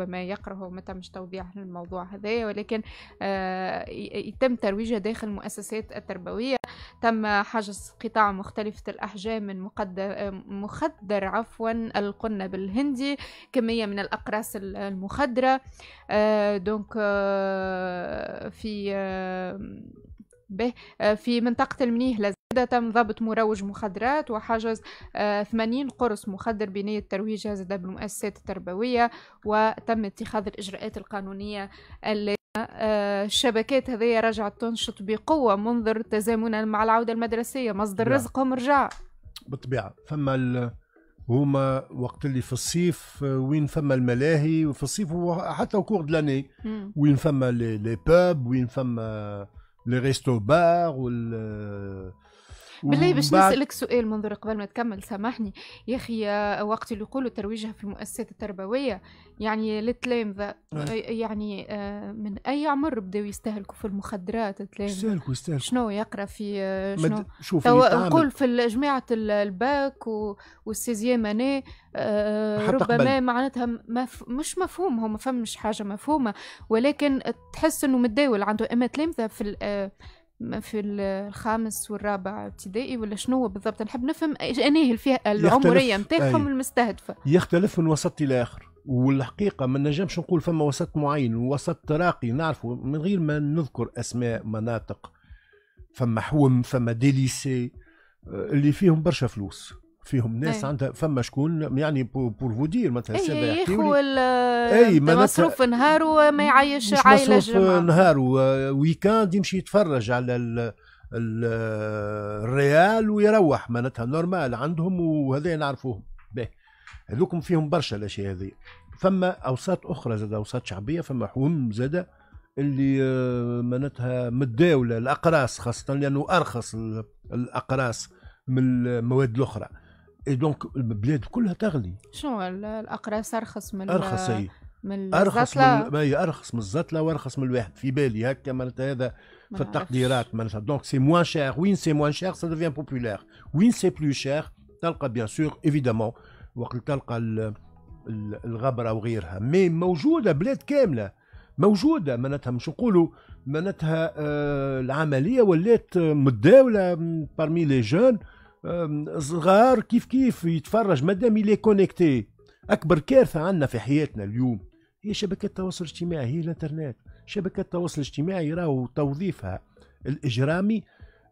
ربما يكره متى مش توضيح الموضوع هذايا ولكن آه، يتم ترويجها داخل المؤسسات التربوية تم حجز قطاع مختلفة الأحجام من مخدر عفوا القنب الهندي كمية من الأقراص المخدرة آه، دونك آه، في به آه، في منطقة المنيه لزادة تم ضبط مروج مخدرات وحجز 80 آه، قرص مخدر بنية ترويج هذا بالمؤسسات التربوية وتم اتخاذ الإجراءات القانونية اللي آه، الشبكات هذه رجعت تنشط بقوة منذ تزامنا مع العودة المدرسية مصدر نعم. رزقهم رجع بالطبيعة فما ال... هما وقت اللي في الصيف وين فما الملاهي وفي الصيف حتى كور دلاني وين فما لي باب وين فما le resto-bar ou le بالله باش بعد... نسالك سؤال منذ قبل ما تكمل سامحني يا اخي آه، وقت اللي يقولوا ترويجها في المؤسسات التربويه يعني التلامذه نعم. آه، يعني آه، من اي عمر بداوا يستهلكوا في المخدرات التلامذه يستهلكوا يستهلكوا شنو يقرا في شنو مد... نقول في جماعه الباك و... والسيزيام انا ربما معناتها مف... مش مفهوم هو ما فهمش حاجه مفهومه ولكن تحس انه متداول عنده اما تلامذه في في الخامس والرابع ابتدائي ولا شنو بالضبط نحب نفهم انا الفئه العمريه نتاعهم المستهدفه يختلف من وسط الى اخر والحقيقة ما نجمش نقول فما وسط معين وسط راقي نعرفه من غير ما نذكر أسماء مناطق فما حوم فما ديليسي آه، اللي فيهم برشا فلوس فيهم ناس أي. عندها فما شكون يعني بور فو دير مثلا إيه، اي يخو اي مصروف نهارو ما يعيش عائله مصروف نهارو ويكاند يمشي يتفرج على ال الريال ويروح معناتها نورمال عندهم وهذا نعرفوهم به هذوكم فيهم برشا الاشياء هذه فما اوساط اخرى زاد اوساط شعبيه فما حوم زاد اللي آه، معناتها متداوله الاقراص خاصه لانه ارخص الاقراص من المواد الاخرى اي دونك البلاد كلها تغلي شنو الاقراص ارخص من ارخص اي من ارخص من ما هي ارخص من الزتله وارخص من الواحد في بالي هكا معناتها هذا في التقديرات معناتها دونك سي موان شير وين سي موان شير سا ديفيان بوبولير وين سي بلو شير تلقى بيان سور ايفيدامون وقت تلقى الغبره وغيرها مي موجوده بلاد كامله موجوده معناتها مش نقولوا معناتها آه، العمليه ولات متداوله بارمي لي جون صغار كيف كيف يتفرج مادام إلي كونيكتي اكبر كارثه عندنا في حياتنا اليوم هي شبكات التواصل الاجتماعي هي الانترنت شبكات التواصل الاجتماعي راهو توظيفها الاجرامي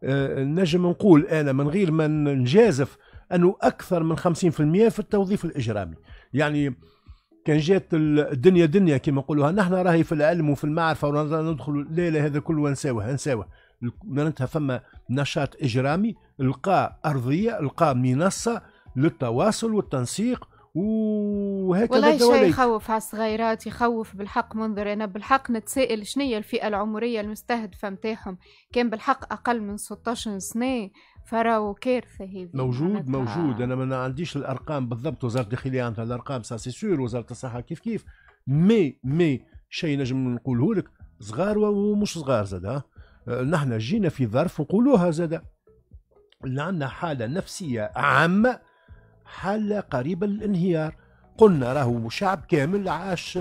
أه، نجم نقول انا من غير ما نجازف انه اكثر من 50% في التوظيف الاجرامي يعني كان جات الدنيا دنيا كما نقولوها نحن راهي في العلم وفي المعرفه وندخل لا لا هذا كله نساوه نساوه معناتها فما نشاط اجرامي لقى ارضيه لقى منصه للتواصل والتنسيق وهكذا والله شيء يخوف على الصغيرات يخوف بالحق منظر انا بالحق نتسائل شنو هي الفئه العمريه المستهدفه نتاعهم كان بالحق اقل من 16 سنه فراو كارثه هذه موجود موجود انا ما عنديش الارقام بالضبط وزاره الداخليه عندها الارقام سا سي سور وزاره الصحه كيف كيف مي مي شيء نجم نقوله لك صغار ومش صغار زاد آه، نحن جينا في ظرف وقولوها زاد لان عندنا حالة نفسية عامة حالة قريبة للانهيار قلنا راهو شعب كامل عاش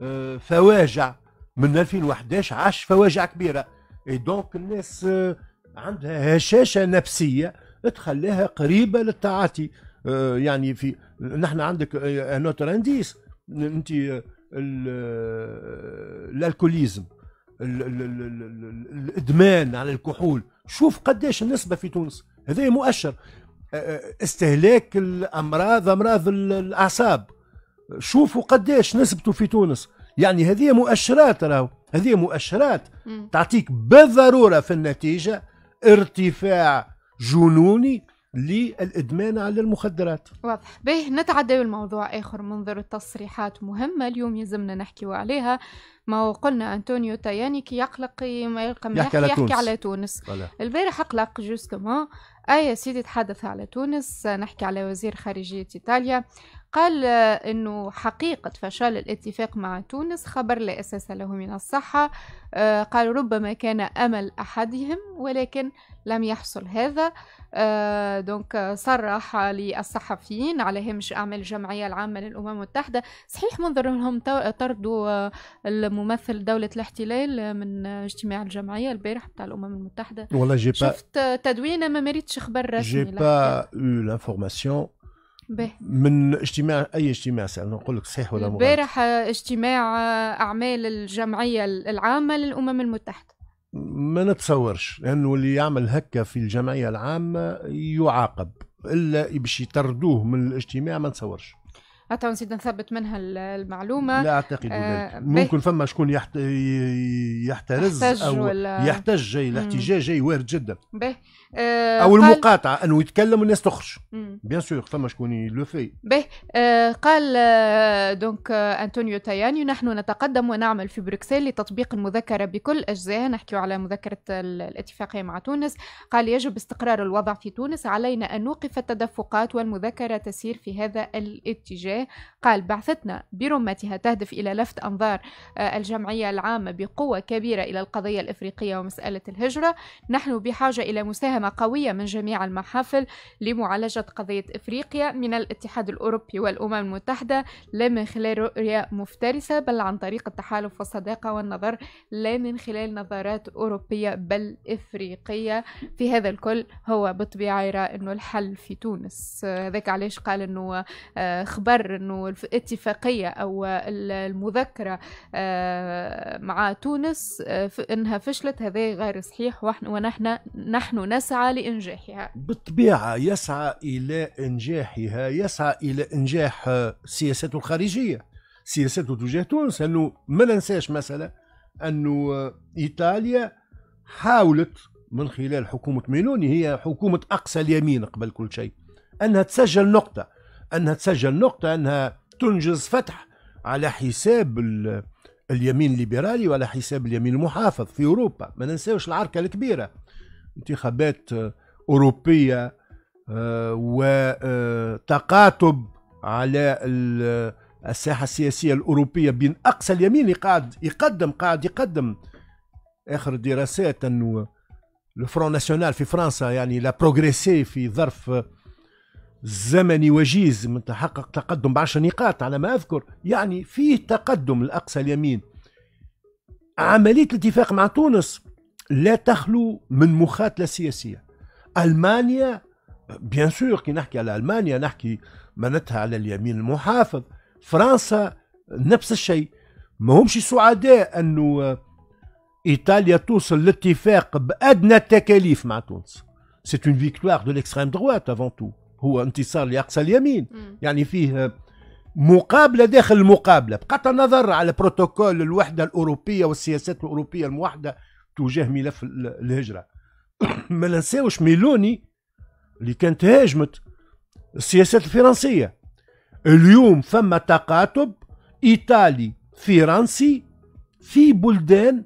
آه، فواجع من 2011 عاش فواجع كبيرة اي دونك الناس آه، عندها هشاشة نفسية تخليها قريبة للتعاطي آه، يعني في نحن عندك نوتر انديس انت الالكوليزم الادمان على الكحول شوف قديش النسبه في تونس هذا مؤشر أه، أه، استهلاك الامراض امراض الاعصاب شوفوا قداش نسبته في تونس يعني هذه مؤشرات راهو هذه مؤشرات تعطيك بالضروره في النتيجه ارتفاع جنوني للادمان على المخدرات واضح به نتعدى الموضوع اخر منظر التصريحات مهمه اليوم يلزمنا نحكي عليها ما قلنا انطونيو تاياني كي يقلق ما يلقى يحكي, على يحكي على تونس البارح اقلق جوستومون اي سيدي تحدث على تونس نحكي على وزير خارجيه ايطاليا قال أنه حقيقة فشل الاتفاق مع تونس خبر لا أساس له من الصحة آه، قال ربما كان أمل أحدهم ولكن لم يحصل هذا آه، دونك صرح للصحفيين على هامش أعمال الجمعية العامة للأمم المتحدة صحيح منظر أنهم طردوا الممثل دولة الاحتلال من اجتماع الجمعية البارح بتاع الأمم المتحدة شفت تدوينة ما مريتش خبر رسمي جي با من اجتماع اي اجتماع سالنا نقول لك صحيح ولا مغلط امبارح آه، اجتماع آه، اعمال الجمعيه العامه للامم المتحده ما نتصورش لانه اللي يعمل هكا في الجمعيه العامه يعاقب الا باش يطردوه من الاجتماع ما نتصورش حتى نزيد نثبت منها المعلومه لا اعتقد آه ذلك ممكن فما شكون يحت... يحترز يحتج او ولا... يحتج جاي الاحتجاج جاي وارد جدا به آه او قال... المقاطعه انه يتكلم والناس تخرج بيان سور فما شكون لو في به آه قال دونك آه، آه، انطونيو تاياني نحن نتقدم ونعمل في بروكسل لتطبيق المذكره بكل اجزائها نحكي على مذكره الاتفاقيه مع تونس قال يجب استقرار الوضع في تونس علينا ان نوقف التدفقات والمذكره تسير في هذا الاتجاه عليه قال بعثتنا برمتها تهدف إلى لفت أنظار آه، الجمعية العامة بقوة كبيرة إلى القضية الإفريقية ومسألة الهجرة نحن بحاجة إلى مساهمة قوية من جميع المحافل لمعالجة قضية إفريقيا من الاتحاد الأوروبي والأمم المتحدة لا من خلال رؤية مفترسة بل عن طريق التحالف والصداقة والنظر لا من خلال نظرات أوروبية بل إفريقية في هذا الكل هو بالطبيعة يرى أنه الحل في تونس آه، ذاك علاش قال أنه آه، خبر مقر انه الاتفاقيه او المذكره آه، مع تونس آه، انها فشلت هذا غير صحيح ونحن نحن نسعى لانجاحها بالطبيعه يسعى الى انجاحها يسعى الى انجاح سياساته الخارجيه سياساته تجاه تونس انه ما ننساش مثلا انه ايطاليا حاولت من خلال حكومه ميلوني هي حكومه اقصى اليمين قبل كل شيء انها تسجل نقطه انها تسجل نقطه انها تنجز فتح على حساب اليمين الليبرالي وعلى حساب اليمين المحافظ في اوروبا ما ننساوش العركه الكبيره انتخابات آه، اوروبيه آه، وتقاطب آه، على الساحه السياسيه الاوروبيه بين اقصى اليمين قاعد يقدم قاعد يقدم اخر الدراسات انه الفرون ناسيونال في فرنسا يعني لا بروغريسي في ظرف زمني وجيز من تحقق تقدم بعشر نقاط على ما أذكر يعني فيه تقدم لأقصى اليمين عملية الاتفاق مع تونس لا تخلو من مخاتلة سياسية ألمانيا بيان سور كي نحكي على ألمانيا نحكي منتها على اليمين المحافظ فرنسا نفس الشيء ما همش سعداء أنه إيطاليا توصل لاتفاق بأدنى التكاليف مع تونس سي اون فيكتوار دو ليكستريم دروات افون تو هو انتصار لاقصى اليمين م. يعني فيه مقابله داخل المقابله بقطع النظر على بروتوكول الوحده الاوروبيه والسياسات الاوروبيه الموحده تجاه ملف الهجره ما ننساوش ميلوني اللي كانت هاجمت السياسات الفرنسيه اليوم فما تقاطب ايطالي فرنسي في بلدان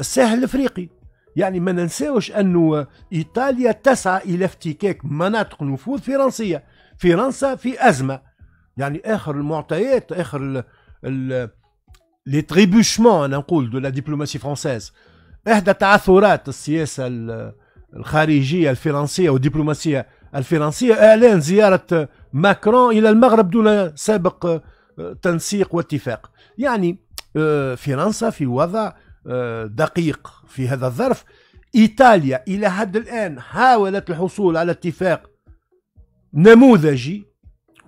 الساحل الافريقي يعني ما ننساوش أنه إيطاليا تسعى إلى افتكاك مناطق نفوذ فرنسية فرنسا في أزمة يعني آخر المعطيات آخر لي تريبوشمون أنا نقول دو لا دبلوماسي فرونسيز إحدى تعثرات السياسة الخارجية الفرنسية والدبلوماسية الفرنسية إعلان زيارة ماكرون إلى المغرب دون سابق آه، تنسيق واتفاق يعني آه، فرنسا في وضع آه، دقيق في هذا الظرف إيطاليا إلى حد الآن حاولت الحصول على اتفاق نموذجي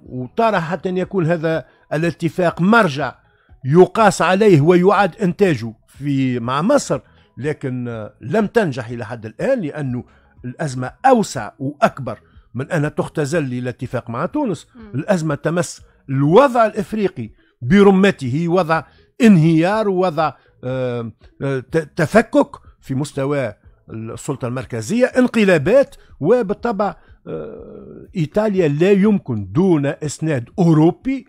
وطرحت حتى أن يكون هذا الاتفاق مرجع يقاس عليه ويعاد إنتاجه في مع مصر لكن لم تنجح إلى حد الآن لأنه الأزمة أوسع وأكبر من أن تختزل الى اتفاق مع تونس الأزمة تمس الوضع الإفريقي برمته وضع انهيار ووضع آه، تفكك في مستوى السلطة المركزية انقلابات وبالطبع آه، إيطاليا لا يمكن دون إسناد أوروبي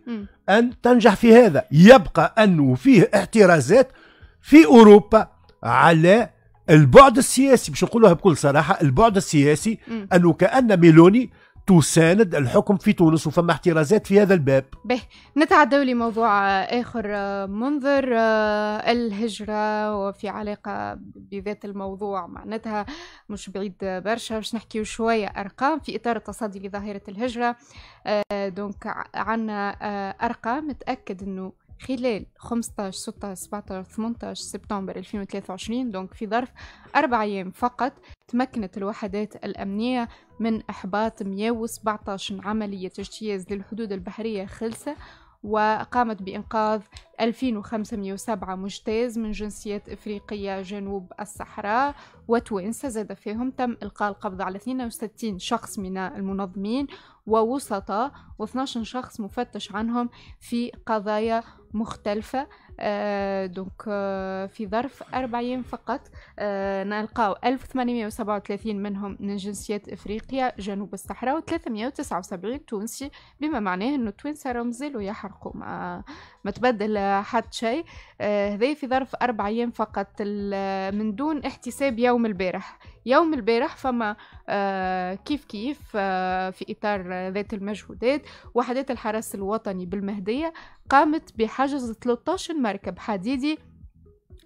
أن تنجح في هذا يبقى أنه فيه احترازات في أوروبا على البعد السياسي باش نقولها بكل صراحة البعد السياسي أنه كأن ميلوني تساند الحكم في تونس وفما احترازات في هذا الباب به نتعدوا لموضوع آه، آخر آه، منظر آه، الهجرة وفي علاقة بذات الموضوع معناتها مش بعيد برشا باش نحكي شوية أرقام في إطار التصدي لظاهرة الهجرة دونك عنا أرقام متأكد أنه خلال 15 16 17 18 سبتمبر 2023 دونك في ظرف أربع أيام فقط تمكنت الوحدات الأمنية من إحباط 117 عملية اجتياز للحدود البحرية خلصة وقامت بإنقاذ 2507 مجتاز من جنسيات إفريقية جنوب الصحراء وتوانسة زاد فيهم تم إلقاء القبض على 62 شخص من المنظمين ووسطاء و12 شخص مفتش عنهم في قضايا مختلفة آه، دونك آه، في ظرف أيام فقط آه، نلقاو 1837 منهم من جنسيات إفريقيا جنوب الصحراء و379 تونسي بما معناه أنه التوانسة راهو مازالوا يحرقوا ما, ما تبدل حد شيء هذا في ظرف أربع أيام فقط من دون احتساب يوم البارح يوم البارح فما كيف كيف في إطار ذات المجهودات وحدات الحرس الوطني بالمهدية قامت بحجز 13 مركب حديدي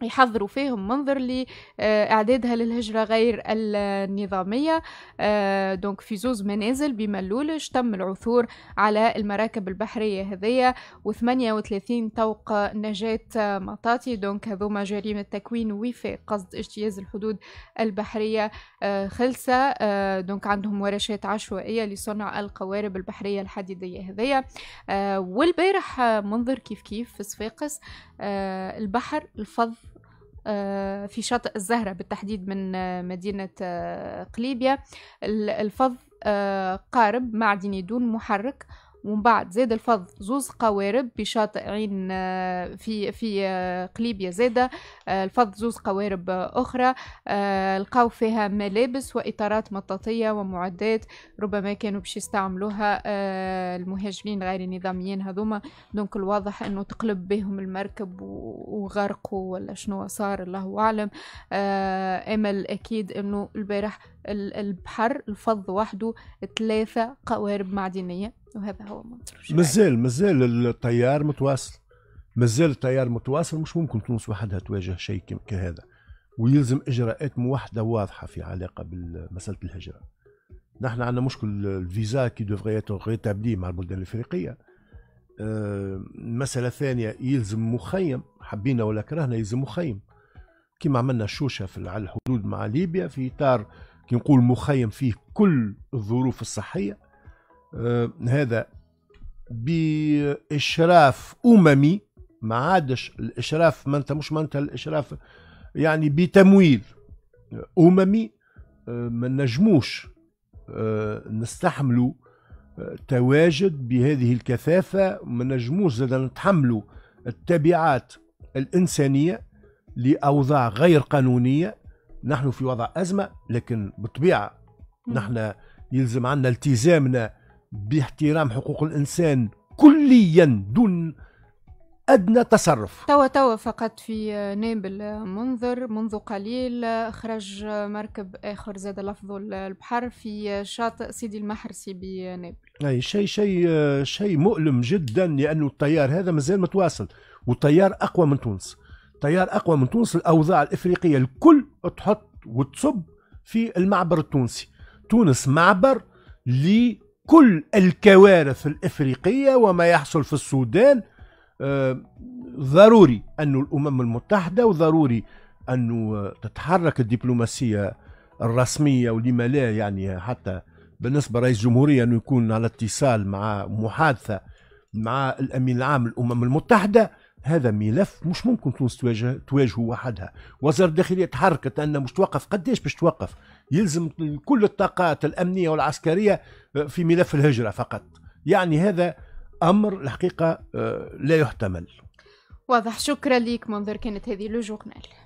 يحضروا فيهم منظر لإعدادها آه، للهجرة غير النظامية آه، دونك في زوز منازل بملولش تم العثور على المراكب البحرية هذية و38 طوق نجاة مطاطي دونك هذوما جريمة تكوين وفاق قصد اجتياز الحدود البحرية آه، خلصة دونك عندهم ورشات عشوائية لصنع القوارب البحرية الحديدية هذية والبارح منظر كيف كيف في صفاقس البحر الفض آه، في شاطئ الزهرة بالتحديد من آه، مدينة آه، قليبيا الفض قارب معدني دون محرك ومن بعد زاد الفض زوز قوارب بشاطئ عين آه، في في آه، قليبيا زادة الفض زوز قوارب آه، أخرى لقاو فيها ملابس وإطارات مطاطية ومعدات ربما كانوا باش يستعملوها المهاجرين غير النظاميين هذوما دونك الواضح أنه تقلب بهم المركب وغرقوا ولا شنو صار الله أعلم أمل أكيد أنه البارح البحر الفض وحده ثلاثة قوارب معدنية وهذا هو منطر مازال مازال التيار متواصل مازال التيار متواصل مش ممكن تونس وحدها تواجه شيء كهذا ويلزم اجراءات موحده واضحه في علاقه بمساله الهجره نحن عندنا مشكل الفيزا كي دوفري ريتابلي مع البلدان الافريقيه آه، مسألة ثانية يلزم مخيم حبينا ولا كرهنا يلزم مخيم كما عملنا شوشة في على الحدود مع ليبيا في إطار كي نقول مخيم فيه كل الظروف الصحية آه، هذا باشراف اممي ما عادش الاشراف ما انت مش ما انت الاشراف يعني بتمويل اممي آه، ما نجموش آه، نستحملوا تواجد بهذه الكثافه ما نجموش زاد نتحملوا التبعات الانسانيه لاوضاع غير قانونيه نحن في وضع ازمه لكن بالطبيعه نحن يلزم عنا التزامنا باحترام حقوق الانسان كليا دون ادنى تصرف توا توا فقط في نابل منذر منذ قليل خرج مركب اخر زاد لفظه البحر في شاطئ سيدي المحرسي بنابل اي شيء شيء شيء مؤلم جدا لانه التيار هذا مازال متواصل والتيار اقوى من تونس تيار اقوى من تونس الاوضاع الافريقيه الكل تحط وتصب في المعبر التونسي تونس معبر كل الكوارث الإفريقية وما يحصل في السودان آه، ضروري أن الأمم المتحدة وضروري أن آه، تتحرك الدبلوماسية الرسمية ولما لا يعني حتى بالنسبة رئيس الجمهورية أنه يكون على اتصال مع محادثة مع الأمين العام للأمم المتحدة هذا ملف مش ممكن تونس تواجه تواجهه وحدها وزارة الداخلية تحركت ان مش توقف قديش باش توقف يلزم كل الطاقات الأمنية والعسكرية في ملف الهجرة فقط يعني هذا أمر الحقيقة آه، لا يحتمل واضح شكرا لك منظر كانت هذه لو جورنال